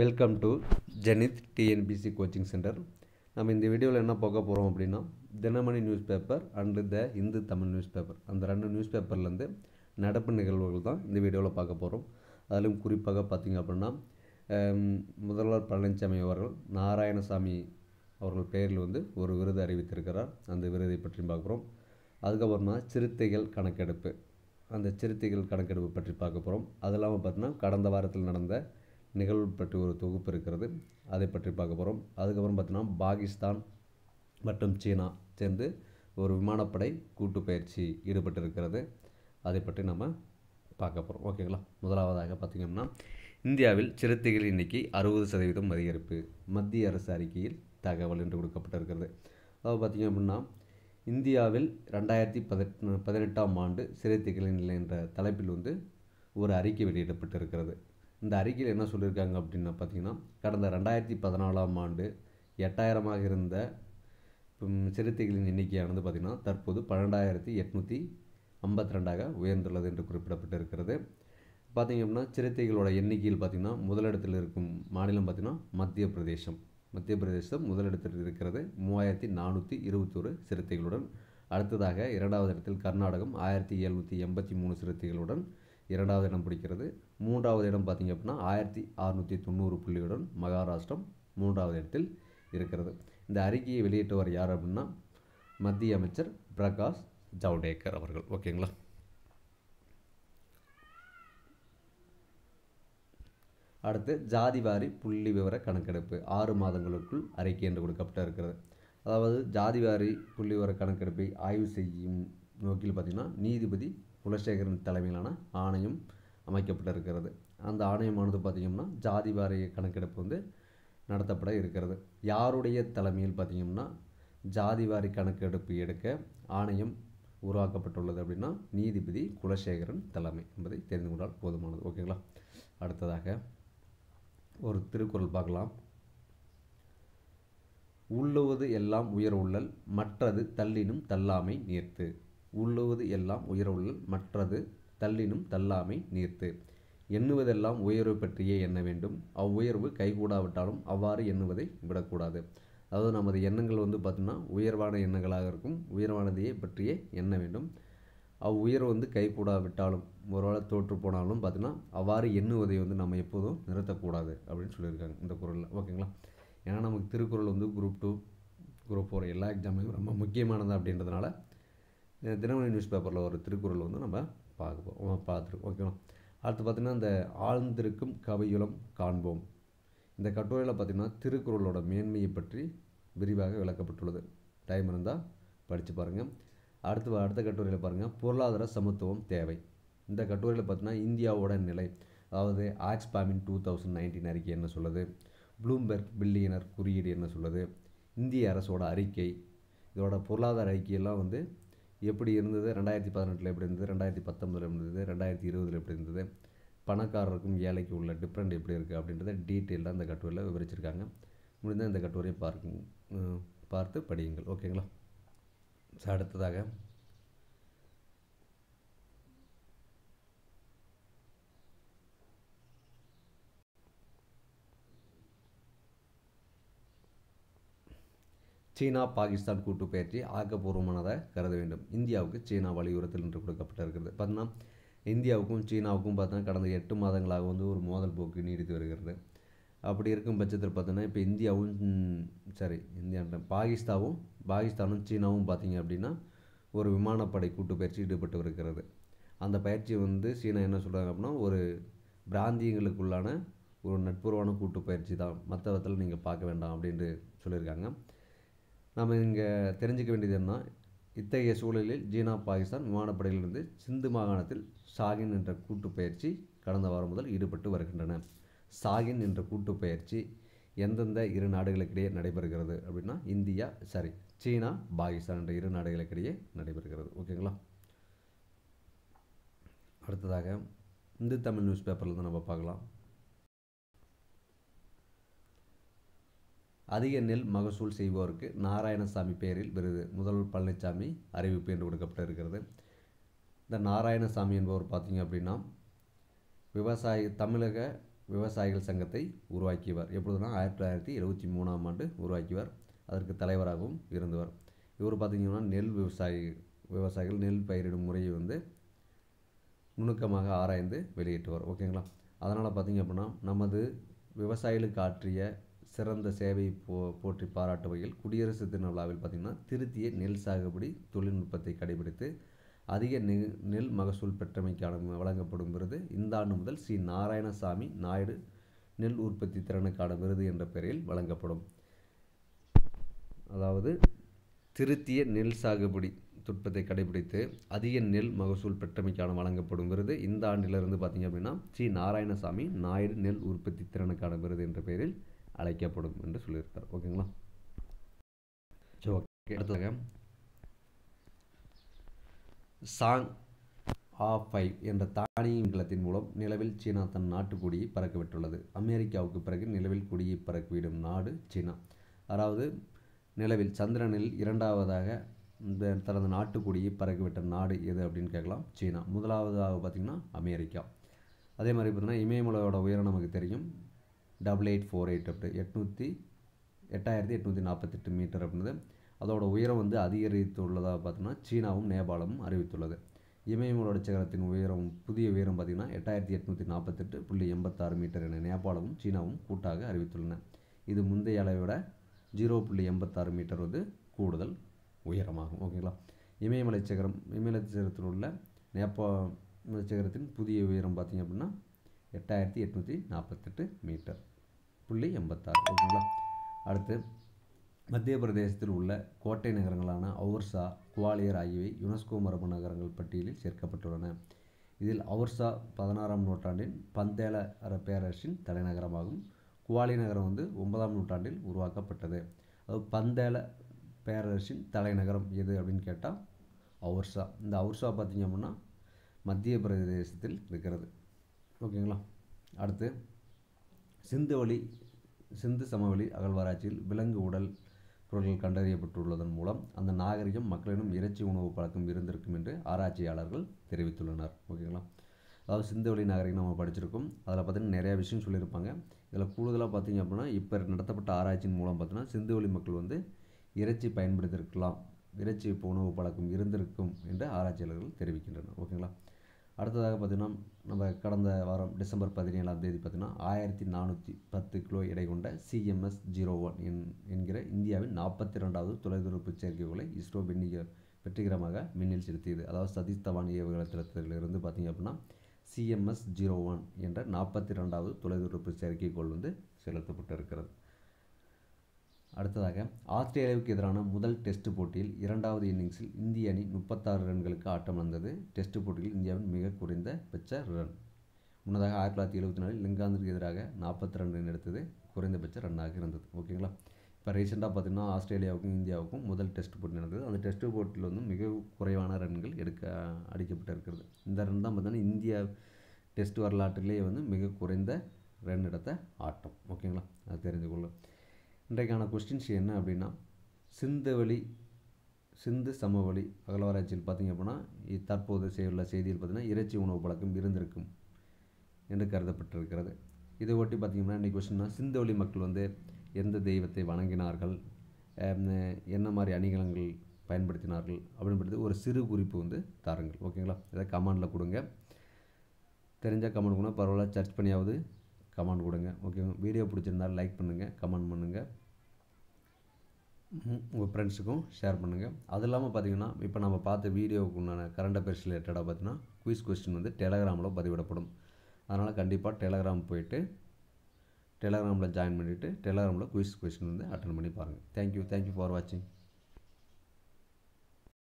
welcome to Zenith TNPSC coaching centre நம்ம இந்த வீடியோவில் என்ன பார்க்க போகிறோம் அப்படின்னா Dinamani news paper and the Hindu Tamil news paper அந்த ரெண்டு நியூஸ் பேப்பர்லேருந்து நடப்பு நிகழ்வுகள் தான் இந்த வீடியோவில் பார்க்க போகிறோம் அதிலும் குறிப்பாக பார்த்திங்க அப்படின்னா முதல்வர் பழனிசாமி அவர்கள் நாராயணசாமி அவர்கள் பெயரில் வந்து ஒரு விருது அறிவித்திருக்கிறார் அந்த விருதை பற்றியும் பார்க்குறோம் அதுக்கப்புறம்னா சிறுத்தைகள் கணக்கெடுப்பு அந்த சிறுத்தைகள் கணக்கெடுப்பு பற்றி பார்க்க போகிறோம் அது இல்லாமல் பார்த்தீங்கன்னா கடந்த வாரத்தில் நடந்த நிகழ்வு பற்றி ஒரு தொகுப்பு இருக்கிறது அதை பற்றி பார்க்க போகிறோம் அதுக்கப்புறம் பார்த்திங்கன்னா பாகிஸ்தான் மற்றும் சீனா சேர்ந்து ஒரு விமானப்படை கூட்டு பயிற்சி ஈடுபட்டிருக்கிறது அதை பற்றி நம்ம பார்க்க போகிறோம் ஓகேங்களா முதலாவதாக பார்த்திங்கன்னா இந்தியாவில் சிறுத்தைகள் எண்ணிக்கை அறுபது சதவீதம் அதிகரிப்பு மத்திய அரசு அறிக்கையில் தகவல் என்று கொடுக்கப்பட்டிருக்கிறது அதாவது பார்த்திங்க அப்படின்னா இந்தியாவில் ரெண்டாயிரத்தி பதினெட்டாம் ஆண்டு சிறுத்தைகளின் நிலை என்ற தலைப்பில் வந்து ஒரு அறிக்கை வெளியிடப்பட்டிருக்கிறது இந்த அறிக்கையில் என்ன சொல்லியிருக்காங்க அப்படின்னு பார்த்தீங்கன்னா கடந்த ரெண்டாயிரத்தி பதினாலாம் ஆண்டு எட்டாயிரமாக இருந்த சிறுத்தைகளின் எண்ணிக்கையானது பார்த்திங்கன்னா தற்போது பன்னெண்டாயிரத்தி எட்நூற்றி ஐம்பத்தி ரெண்டாக உயர்ந்துள்ளது என்று குறிப்பிடப்பட்டிருக்கிறது பார்த்திங்க அப்படின்னா சிறுத்தைகளோட எண்ணிக்கையில் பார்த்திங்கன்னா முதலிடத்தில் இருக்கும் மாநிலம் பார்த்திங்கன்னா மத்திய பிரதேசம் மத்திய பிரதேசம் முதலிடத்தில் இருக்கிறது மூவாயிரத்தி நானூற்றி இருபத்தொரு சிறுத்தைகளுடன் அடுத்ததாக இரண்டாவது இடத்தில் கர்நாடகம் ஆயிரத்தி எழுநூற்றி எண்பத்தி மூணு சிறுத்தைகளுடன் இரண்டாவது இடம் பிடிக்கிறது மூன்றாவது இடம் பார்த்திங்க அப்படின்னா ஆயிரத்தி அறுநூற்றி தொண்ணூறு புள்ளியுடன் மகாராஷ்டிரம் மூன்றாவது இடத்தில் இருக்கிறது இந்த அறிக்கையை வெளியிட்டவர் யார் அப்படின்னா மத்திய அமைச்சர் பிரகாஷ் ஜவடேகர் அவர்கள் ஓகேங்களா அடுத்து ஜாதிவாரி புள்ளி விவர கணக்கெடுப்பு ஆறு மாதங்களுக்குள் அறிக்கை என்று கொடுக்கப்பட்டு இருக்கிறது அதாவது ஜாதிவாரி புள்ளி விவர கணக்கெடுப்பை ஆய்வு செய்யும் நோக்கில் பார்த்திங்கன்னா நீதிபதி குலசேகரன் தலைமையிலான ஆணையம் அமைக்கப்பட்டிருக்கிறது அந்த ஆணையமானது பார்த்திங்கன்னா ஜாதி வாரிய கணக்கெடுப்பு வந்து நடத்தப்பட இருக்கிறது யாருடைய தலைமையில் பார்த்திங்கன்னா ஜாதி வாரி கணக்கெடுப்பு எடுக்க ஆணையம் உருவாக்கப்பட்டுள்ளது அப்படின்னா நீதிபதி குலசேகரன் தலைமை என்பதை தெரிந்து கொண்டால் போதுமானது ஓகேங்களா அடுத்ததாக ஒரு திருக்குறள் பார்க்கலாம் உள்ளுவது எல்லாம் உயர் உள்ளல் மற்றது தள்ளினும் தள்ளாமை நேர்த்து உள்ளுவது எல்லாம் உயரவுள்ளல் மற்றது தள்ளினும் தள்ளாமை நீர்த்து எண்ணுவதெல்லாம் உயர்வு பற்றியே எண்ண வேண்டும் அவ்வுயர்வு கைகூடாவிட்டாலும் அவ்வாறு எண்ணுவதை விடக்கூடாது அதாவது நமது எண்ணங்கள் வந்து பார்த்திங்கன்னா உயர்வான எண்ணங்களாக இருக்கும் உயர்வானதையே பற்றியே எண்ண வேண்டும் அவ்வுயர்வு வந்து கைகூடாவிட்டாலும் ஒருவேளை தோற்று போனாலும் பார்த்திங்கன்னா அவ்வாறு எண்ணுவதை வந்து நம்ம எப்போதும் நிறுத்தக்கூடாது அப்படின்னு சொல்லியிருக்காங்க இந்த குரலில் ஓகேங்களா ஏன்னா நமக்கு திருக்குறள் வந்து குரூப் டூ குரூப் ஃபோர் எல்லா எக்ஸாம்லையும் ரொம்ப முக்கியமானது அப்படின்றதுனால தினமணி நியூஸ் பேப்பரில் ஒரு திருக்குறள் வந்து நம்ம பார்க்க பார்த்துருக்கோம் ஓகேவா அடுத்து பார்த்திங்கன்னா இந்த ஆழ்ந்திருக்கும் கவியுலம் காண்போம் இந்த கட்டுரையில் பார்த்திங்கன்னா திருக்குறளோட மேன்மையை பற்றி விரிவாக விளக்கப்பட்டுள்ளது டைம் இருந்தால் படித்து பாருங்கள் அடுத்து அடுத்த கட்டுரையில் பாருங்கள் பொருளாதார சமத்துவம் தேவை இந்த கட்டுரையில் பார்த்தீங்கன்னா இந்தியாவோட நிலை அதாவது ஆக்ஸ்பாமின் டூ தௌசண்ட் நைன்டீன் அறிக்கை என்ன சொல்லுது ப்ளூம்பெர்க் பில்லியனர் குறியீடு என்ன சொல்லுது இந்திய அரசோட அறிக்கை இதோட பொருளாதார அறிக்கையெல்லாம் வந்து எப்படி இருந்தது ரெண்டாயிரத்தி பதினெட்டில் எப்படி இருந்தது ரெண்டாயிரத்தி பத்தொம்பதில் இருந்தது ரெண்டாயிரத்தி இருபதில் எப்படி இருந்தது பணக்காரருக்கும் ஏழைக்கு உள்ள டிஃப்ரெண்ட் எப்படி இருக்குது அப்படின்றத டீட்டெயிலாக அந்த கட்டுரையில் விவரிச்சிருக்காங்க முடிந்தால் இந்த கட்டுரையை பார்க்கு பார்த்து படியுங்கள் ஓகேங்களா அடுத்ததாக சீனா பாகிஸ்தான் கூட்டு பயிற்சி ஆக்கப்பூர்வமானதாக கருத வேண்டும் இந்தியாவுக்கு சீனா வலியுறுத்தல் என்று கொடுக்கப்பட்டிருக்கிறது பார்த்தீங்கன்னா இந்தியாவுக்கும் சீனாவுக்கும் பார்த்தோன்னா கடந்த எட்டு மாதங்களாக வந்து ஒரு மோதல் போக்கு நீடித்து வருகிறது அப்படி இருக்கும் பட்சத்தில் பார்த்தோன்னா இப்போ இந்தியாவும் சரி இந்தியா பாகிஸ்தாவும் பாகிஸ்தானும் சீனாவும் பார்த்திங்க அப்படின்னா ஒரு விமானப்படை கூட்டு பயிற்சி ஈடுபட்டு வருகிறது அந்த பயிற்சி வந்து சீனா என்ன சொல்கிறாங்க அப்படின்னா ஒரு பிராந்தியங்களுக்குள்ளான ஒரு நட்புறவான கூட்டு பயிற்சி தான் விதத்தில் நீங்கள் பார்க்க வேண்டாம் அப்படின்ட்டு சொல்லியிருக்காங்க நாம் இங்கே தெரிஞ்சுக்க வேண்டியது என்ன இத்தகைய சூழலில் சீனா பாகிஸ்தான் விமானப்படையிலிருந்து சிந்து மாகாணத்தில் ஷாகின் என்ற கூட்டு பயிற்சி கடந்த வாரம் முதல் ஈடுபட்டு வருகின்றன சாகின் என்ற கூட்டு பயிற்சி எந்தெந்த இரு நாடுகளுக்கிடையே நடைபெறுகிறது அப்படின்னா இந்தியா சாரி சீனா பாகிஸ்தான் என்ற இரு நாடுகளுக்கிடையே நடைபெறுகிறது ஓகேங்களா அடுத்ததாக இந்து தமிழ் நியூஸ் பேப்பரில் தான் நம்ம பார்க்கலாம் அதிக நெல் மகசூல் செய்வோருக்கு நாராயணசாமி பெயரில் விருது முதல்வர் பழனிசாமி அறிவிப்பு என்று கொடுக்கப்பட்டிருக்கிறது இந்த நாராயணசாமி என்பவர் பார்த்திங்க அப்படின்னா விவசாயி தமிழக விவசாயிகள் சங்கத்தை உருவாக்கியவர் எப்பொழுதுனா ஆயிரத்தி தொள்ளாயிரத்தி எழுபத்தி மூணாம் ஆண்டு உருவாக்கியவர் அதற்கு தலைவராகவும் இருந்தவர் இவர் பார்த்திங்கன்னா நெல் விவசாயி விவசாயிகள் நெல் பயிரிடும் முறையை வந்து நுணுக்கமாக ஆராய்ந்து வெளியிட்டுவார் ஓகேங்களா அதனால் பார்த்திங்க அப்படின்னா நமது விவசாயிகளுக்கு ஆற்றிய சிறந்த சேவை போ போற்றி பாராட்டு வகையில் குடியரசு தின விழாவில் பார்த்திங்கன்னா திருத்திய நெல் சாகுபடி தொழில்நுட்பத்தை கடைபிடித்து அதிக நெ நெல் மகசூல் பெற்றமைக்கான வழங்கப்படும் விருது இந்த ஆண்டு முதல் ஸ்ரீ நாராயணசாமி நாயுடு நெல் உற்பத்தி திறனுக்கான விருது என்ற பெயரில் வழங்கப்படும் அதாவது திருத்திய நெல் சாகுபடி துட்பத்தை கடைபிடித்து அதிக நெல் மகசூல் பெற்றமைக்கான வழங்கப்படும் விருது இந்த ஆண்டிலிருந்து பார்த்திங்க அப்படின்னா ஸ்ரீ நாராயணசாமி நாயுடு நெல் உற்பத்தி திறனுக்கான விருது என்ற பெயரில் அழைக்கப்படும் என்று சொல்லியிருக்கார் ஓகேங்களா ஸோ ஓகே அடுத்ததாக சாங் ஆ ஃபைவ் என்ற தானிய மண்டலத்தின் மூலம் நிலவில் சீனா தன் நாட்டு கொடியை பறக்கவிட்டுள்ளது அமெரிக்காவுக்கு பிறகு நிலவில் கொடியை பறக்கவிடும் நாடு சீனா அதாவது நிலவில் சந்திரனில் இரண்டாவதாக இந்த தனது நாட்டு கொடியை பறக்கவிட்ட நாடு எது அப்படின்னு கேட்கலாம் சீனா முதலாவதாக பார்த்திங்கன்னா அமெரிக்கா அதே மாதிரி பார்த்திங்கன்னா இமயமலையோட உயரம் நமக்கு தெரியும் டபுள் எயிட் ஃபோர் எயிட் அப்படி எட்நூற்றி எட்டாயிரத்தி எட்நூற்றி நாற்பத்தெட்டு மீட்டர் அப்படின்றது அதோட உயரம் வந்து அதிகரித்துள்ளதாக பார்த்தோம்னா சீனாவும் நேபாளமும் அறிவித்துள்ளது இமயமலோட சிகரத்தின் உயரம் புதிய உயரம் பார்த்திங்கன்னா எட்டாயிரத்தி எட்நூற்றி நாற்பத்தெட்டு புள்ளி எண்பத்தாறு மீட்டர் என நேபாளமும் சீனாவும் கூட்டாக அறிவித்துள்ளன இது முந்தைய அளவிட ஜீரோ புள்ளி எண்பத்தாறு மீட்டர் வந்து கூடுதல் உயரமாகும் ஓகேங்களா இமயமலை சிகரம் இமயமலை சிகரத்தில் உள்ள நேபாள சிகரத்தின் புதிய உயரம் பார்த்திங்க அப்படின்னா எட்டாயிரத்தி எட்நூற்றி நாற்பத்தெட்டு மீட்டர் புள்ளி எண்பத்தாறு ஓகேங்களா அடுத்து மத்திய பிரதேசத்தில் உள்ள கோட்டை நகரங்களான அவுர்சா குவாலியர் ஆகியவை யுனெஸ்கோ மரபு நகரங்கள் பட்டியலில் சேர்க்கப்பட்டுள்ளன இதில் அவுர்சா பதினாறாம் நூற்றாண்டின் பந்தேல பேரரசின் தலைநகரமாகும் குவாலி நகரம் வந்து ஒன்பதாம் நூற்றாண்டில் உருவாக்கப்பட்டது அது பந்தேல பேரரசின் தலைநகரம் எது அப்படின்னு கேட்டால் அவுர்சா இந்த அவுர்சா பார்த்திங்க அப்படின்னா மத்திய பிரதேசத்தில் இருக்கிறது ஓகேங்களா அடுத்து சிந்து வழி சிந்து சமவெளி அகழ்வாராய்ச்சியில் விலங்கு உடல் பொருட்கள் கண்டறியப்பட்டுள்ளதன் மூலம் அந்த நாகரிகம் மக்களிடம் இறைச்சி உணவு பழக்கம் இருந்திருக்கும் என்று ஆராய்ச்சியாளர்கள் தெரிவித்துள்ளனர் ஓகேங்களா அதாவது வழி நாகரிகம் நம்ம படிச்சிருக்கோம் அதில் பார்த்திங்கன்னா நிறையா விஷயம் சொல்லியிருப்பாங்க இதில் கூடுதலாக பார்த்திங்க அப்படின்னா இப்போ நடத்தப்பட்ட ஆராய்ச்சியின் மூலம் பார்த்திங்கன்னா சிந்துவெளி மக்கள் வந்து இறைச்சி பயன்படுத்தியிருக்கலாம் இறைச்சி உணவு பழக்கம் இருந்திருக்கும் என்று ஆராய்ச்சியாளர்கள் தெரிவிக்கின்றனர் ஓகேங்களா அடுத்ததாக பார்த்திங்கன்னா நம்ம கடந்த வாரம் டிசம்பர் பதினேழாம் தேதி பார்த்திங்கன்னா ஆயிரத்தி நானூற்றி பத்து கிலோ எடை கொண்ட சிஎம்எஸ் ஜீரோ ஒன் என் என்கிற இந்தியாவின் நாற்பத்தி ரெண்டாவது தொலைதொடர்பு செயற்கைகளை இஸ்ரோ விண்ணிக வெற்றிகரமாக மின்னில் செலுத்தியது அதாவது சதீஷ் தவான் ஏவுகணை பார்த்திங்க அப்படின்னா சிஎம்எஸ் ஜீரோ ஒன் என்ற நாற்பத்தி ரெண்டாவது தொலைதொடர்பு செயற்கைக்கோள் வந்து செலுத்தப்பட்டு இருக்கிறது அடுத்ததாக ஆஸ்திரேலியாவுக்கு எதிரான முதல் டெஸ்ட் போட்டியில் இரண்டாவது இன்னிங்ஸில் இந்திய அணி முப்பத்தாறு ரன்களுக்கு ஆட்டம் வந்தது டெஸ்ட் போட்டியில் இந்தியாவின் மிக குறைந்த பட்ச ரன் முன்னதாக ஆயிரத்தி தொள்ளாயிரத்தி எழுபத்தி நாலில் லிங்காந்திற்கு எதிராக நாற்பத்தி ரெண்டு ரன் எடுத்தது குறைந்தபட்ச ரன்னாக இருந்தது ஓகேங்களா இப்போ ரீசெண்டாக பார்த்திங்கன்னா ஆஸ்திரேலியாவுக்கும் இந்தியாவுக்கும் முதல் டெஸ்ட் போட்டி நடந்தது அந்த டெஸ்ட் போட்டியில் வந்து மிக குறைவான ரன்கள் எடுக்க அடிக்கப்பட்டு இருக்கிறது இந்த ரன் தான் பார்த்திங்கன்னா இந்தியா டெஸ்ட் வரலாற்றிலேயே வந்து மிக குறைந்த ரன் எடுத்த ஆட்டம் ஓகேங்களா அது தெரிஞ்சுக்கொள்ளும் இன்றைக்கான கொஸ்டின்ஸ் என்ன அப்படின்னா சிந்தவெளி சிந்து சமவெளி அகலவராய்ச்சியில் பார்த்திங்க அப்படின்னா தற்போது செய்துள்ள செய்தியில் பார்த்திங்கன்னா இறைச்சி உணவு பழக்கம் இருந்திருக்கும் என்று கருதப்பட்டிருக்கிறது இதை ஒட்டி பார்த்திங்கன்னா இன்றைக்கி கொஸ்டின்னா சிந்தவெளி மக்கள் வந்து எந்த தெய்வத்தை வணங்கினார்கள் என்ன மாதிரி அணிகலங்கள் பயன்படுத்தினார்கள் அப்படின்றது ஒரு சிறு குறிப்பு வந்து தாருங்கள் ஓகேங்களா இதை கமாண்டில் கொடுங்க தெரிஞ்சால் கமெண்ட் கொடுங்க பரவாயில்ல சர்ச் பண்ணியாவது கமெண்ட் கொடுங்க ஓகேங்க வீடியோ பிடிச்சிருந்தாலும் லைக் பண்ணுங்கள் கமெண்ட் பண்ணுங்கள் உங்கள் ஃப்ரெண்ட்ஸுக்கும் ஷேர் பண்ணுங்கள் அது இல்லாமல் பார்த்தீங்கன்னா இப்போ நம்ம பார்த்த வீடியோவுக்கு உண்டான கரண்ட் அஃபேர்ஸ் ரிலேட்டடாக பார்த்தீங்கன்னா குயிஸ் கொஸ்டின் வந்து டெலகிராமில் பதிவிடப்படும் அதனால் கண்டிப்பாக டெலகிராம் போயிட்டு டெலகிராமில் ஜாயின் பண்ணிவிட்டு டெலகிராமில் குயிஸ் கொஸ்டின் வந்து அட்டன் பண்ணி பாருங்கள் தேங்க்யூ தேங்க்யூ ஃபார் வாட்சிங்